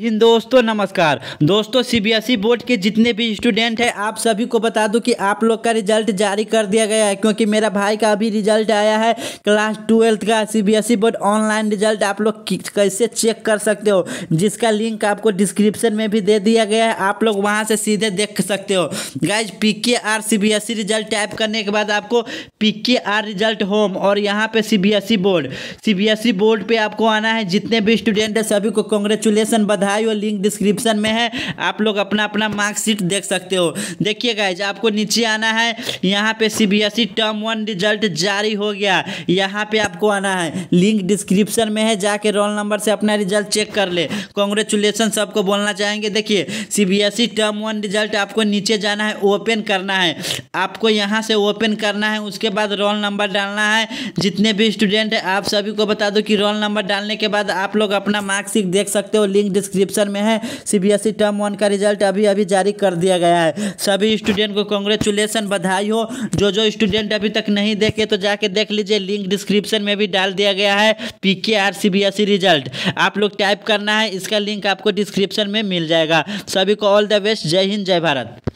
हिंद दोस्तों नमस्कार दोस्तों सीबीएसई e बोर्ड के जितने भी स्टूडेंट हैं आप सभी को बता दूं कि आप लोग का रिजल्ट जारी कर दिया गया है क्योंकि मेरा भाई का अभी रिजल्ट आया है क्लास ट्वेल्थ का CBSE e board online result आप लोग कैसे चेक कर सकते हो जिसका लिंक आपको डिस्क्रिप्शन में भी दे दिया गया है आप लोग वहाँ से सीधे देख सकते हो guys P K R result type करने के बाद आपको P K R result home और यहाँ पर सी बोर्ड सी बोर्ड पर आपको आना है जितने भी स्टूडेंट हैं सभी को कॉन्ग्रेचुलेसन बता बधाई और लिंक डिस्क्रिप्शन में है आप लोग अपना अपना मार्कशीट देख सकते हो देखिए गाइज आपको नीचे आना है यहाँ पे सीबीएसई टर्म वन रिजल्ट जारी हो गया यहाँ पे आपको आना है लिंक डिस्क्रिप्शन में है जाके रोल नंबर से अपना रिजल्ट चेक कर ले कॉन्ग्रेचुलेसन सबको बोलना चाहेंगे देखिए सीबीएसई टर्म वन रिजल्ट आपको नीचे जाना है ओपन करना है आपको यहाँ से ओपन करना है उसके बाद रोल नंबर डालना है जितने भी स्टूडेंट है आप सभी को बता दो कि रोल नंबर डालने के बाद आप लोग अपना मार्कशीट देख सकते हो लिंक डिस्क्रिप्शन डिस्क्रिप्शन में है सीबीएसई टर्म वन का रिजल्ट अभी अभी जारी कर दिया गया है सभी स्टूडेंट को कॉन्ग्रेचुलेसन बधाई हो जो जो स्टूडेंट अभी तक नहीं देखे तो जाके देख लीजिए लिंक डिस्क्रिप्शन में भी डाल दिया गया है P K R C B S result आप लोग टाइप करना है इसका लिंक आपको डिस्क्रिप्शन में मिल जाएगा सभी को ऑल द बेस्ट जय हिंद जय भारत